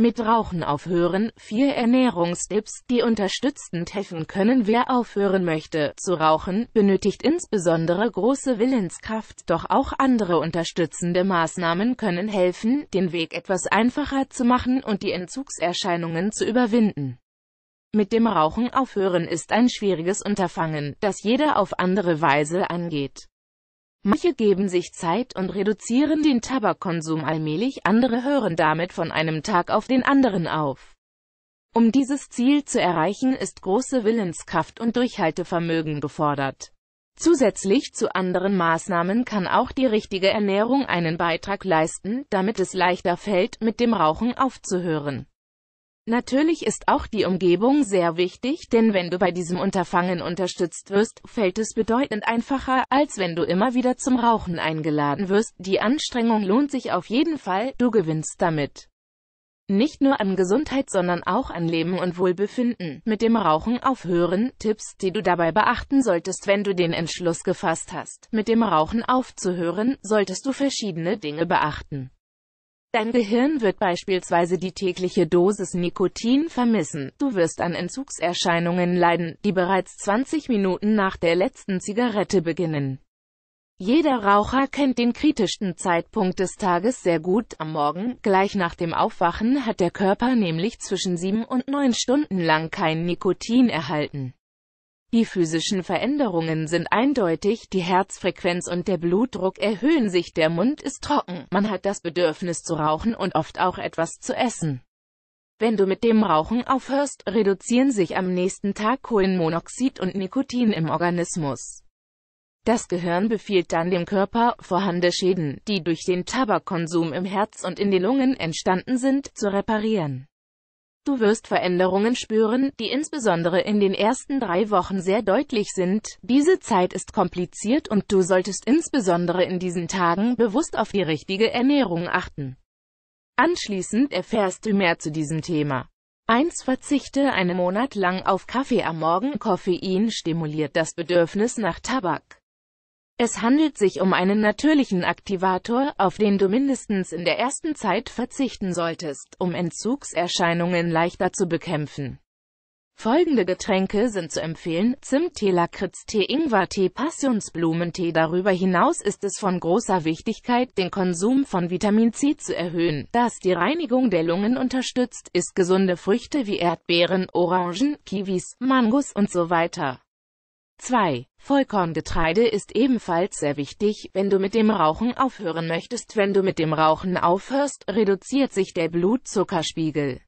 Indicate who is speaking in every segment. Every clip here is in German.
Speaker 1: Mit Rauchen aufhören, vier Ernährungstipps, die unterstützend helfen können. Wer aufhören möchte, zu rauchen, benötigt insbesondere große Willenskraft, doch auch andere unterstützende Maßnahmen können helfen, den Weg etwas einfacher zu machen und die Entzugserscheinungen zu überwinden. Mit dem Rauchen aufhören ist ein schwieriges Unterfangen, das jeder auf andere Weise angeht. Manche geben sich Zeit und reduzieren den Tabakkonsum allmählich, andere hören damit von einem Tag auf den anderen auf. Um dieses Ziel zu erreichen, ist große Willenskraft und Durchhaltevermögen gefordert. Zusätzlich zu anderen Maßnahmen kann auch die richtige Ernährung einen Beitrag leisten, damit es leichter fällt, mit dem Rauchen aufzuhören. Natürlich ist auch die Umgebung sehr wichtig, denn wenn du bei diesem Unterfangen unterstützt wirst, fällt es bedeutend einfacher, als wenn du immer wieder zum Rauchen eingeladen wirst. Die Anstrengung lohnt sich auf jeden Fall, du gewinnst damit. Nicht nur an Gesundheit, sondern auch an Leben und Wohlbefinden. Mit dem Rauchen aufhören, Tipps, die du dabei beachten solltest, wenn du den Entschluss gefasst hast. Mit dem Rauchen aufzuhören, solltest du verschiedene Dinge beachten. Dein Gehirn wird beispielsweise die tägliche Dosis Nikotin vermissen. Du wirst an Entzugserscheinungen leiden, die bereits 20 Minuten nach der letzten Zigarette beginnen. Jeder Raucher kennt den kritischsten Zeitpunkt des Tages sehr gut. Am Morgen, gleich nach dem Aufwachen, hat der Körper nämlich zwischen sieben und neun Stunden lang kein Nikotin erhalten. Die physischen Veränderungen sind eindeutig, die Herzfrequenz und der Blutdruck erhöhen sich, der Mund ist trocken, man hat das Bedürfnis zu rauchen und oft auch etwas zu essen. Wenn du mit dem Rauchen aufhörst, reduzieren sich am nächsten Tag Kohlenmonoxid und Nikotin im Organismus. Das Gehirn befiehlt dann dem Körper, vorhandene Schäden, die durch den Tabakkonsum im Herz und in den Lungen entstanden sind, zu reparieren. Du wirst Veränderungen spüren, die insbesondere in den ersten drei Wochen sehr deutlich sind. Diese Zeit ist kompliziert und du solltest insbesondere in diesen Tagen bewusst auf die richtige Ernährung achten. Anschließend erfährst du mehr zu diesem Thema. 1. Verzichte einen Monat lang auf Kaffee am Morgen. Koffein stimuliert das Bedürfnis nach Tabak. Es handelt sich um einen natürlichen Aktivator, auf den du mindestens in der ersten Zeit verzichten solltest, um Entzugserscheinungen leichter zu bekämpfen. Folgende Getränke sind zu empfehlen, Zimttee, Lakritztee, Ingwertee, Passionsblumentee. Darüber hinaus ist es von großer Wichtigkeit, den Konsum von Vitamin C zu erhöhen, das die Reinigung der Lungen unterstützt, ist gesunde Früchte wie Erdbeeren, Orangen, Kiwis, Mangos und so weiter. 2. Vollkorngetreide ist ebenfalls sehr wichtig, wenn du mit dem Rauchen aufhören möchtest. Wenn du mit dem Rauchen aufhörst, reduziert sich der Blutzuckerspiegel.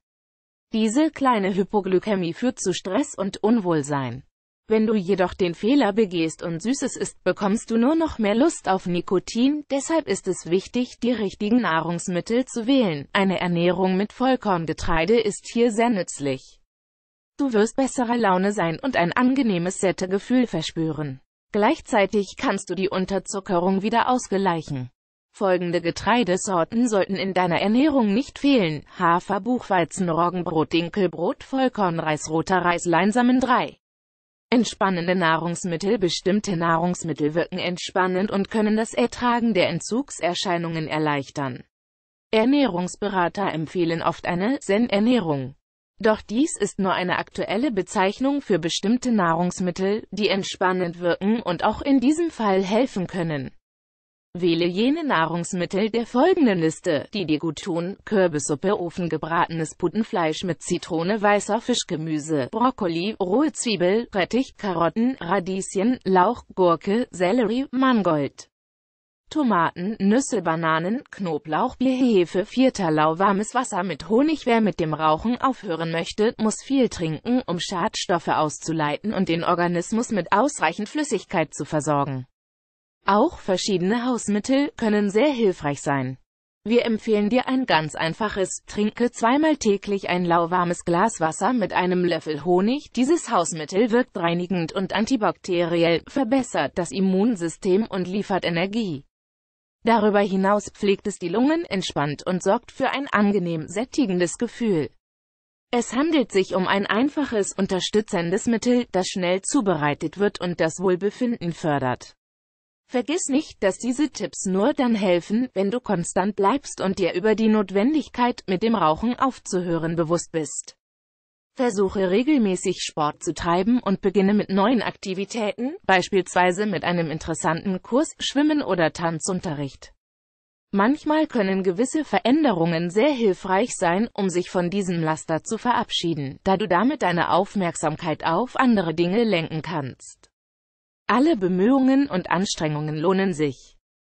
Speaker 1: Diese kleine Hypoglykämie führt zu Stress und Unwohlsein. Wenn du jedoch den Fehler begehst und Süßes isst, bekommst du nur noch mehr Lust auf Nikotin, deshalb ist es wichtig, die richtigen Nahrungsmittel zu wählen. Eine Ernährung mit Vollkorngetreide ist hier sehr nützlich. Du wirst bessere Laune sein und ein angenehmes Sättegefühl verspüren. Gleichzeitig kannst du die Unterzuckerung wieder ausgleichen. Folgende Getreidesorten sollten in deiner Ernährung nicht fehlen. Hafer, Buchweizen, Roggenbrot, Dinkelbrot, Vollkornreis, roter Reis, Leinsamen 3. Entspannende Nahrungsmittel Bestimmte Nahrungsmittel wirken entspannend und können das Ertragen der Entzugserscheinungen erleichtern. Ernährungsberater empfehlen oft eine Zen-Ernährung. Doch dies ist nur eine aktuelle Bezeichnung für bestimmte Nahrungsmittel, die entspannend wirken und auch in diesem Fall helfen können. Wähle jene Nahrungsmittel der folgenden Liste, die dir gut tun. Kürbissuppe, ofengebratenes Putenfleisch mit Zitrone, weißer Fischgemüse, Brokkoli, rohe Zwiebel, Rettich, Karotten, Radieschen, Lauch, Gurke, Sellerie, Mangold. Tomaten, Nüsse, Bananen, Knoblauch, Bier, Hefe, Vierter lauwarmes Wasser mit Honig. Wer mit dem Rauchen aufhören möchte, muss viel trinken, um Schadstoffe auszuleiten und den Organismus mit ausreichend Flüssigkeit zu versorgen. Auch verschiedene Hausmittel können sehr hilfreich sein. Wir empfehlen dir ein ganz einfaches, trinke zweimal täglich ein lauwarmes Glas Wasser mit einem Löffel Honig. Dieses Hausmittel wirkt reinigend und antibakteriell, verbessert das Immunsystem und liefert Energie. Darüber hinaus pflegt es die Lungen entspannt und sorgt für ein angenehm sättigendes Gefühl. Es handelt sich um ein einfaches, unterstützendes Mittel, das schnell zubereitet wird und das Wohlbefinden fördert. Vergiss nicht, dass diese Tipps nur dann helfen, wenn du konstant bleibst und dir über die Notwendigkeit, mit dem Rauchen aufzuhören bewusst bist. Versuche regelmäßig Sport zu treiben und beginne mit neuen Aktivitäten, beispielsweise mit einem interessanten Kurs, Schwimmen oder Tanzunterricht. Manchmal können gewisse Veränderungen sehr hilfreich sein, um sich von diesem Laster zu verabschieden, da du damit deine Aufmerksamkeit auf andere Dinge lenken kannst. Alle Bemühungen und Anstrengungen lohnen sich.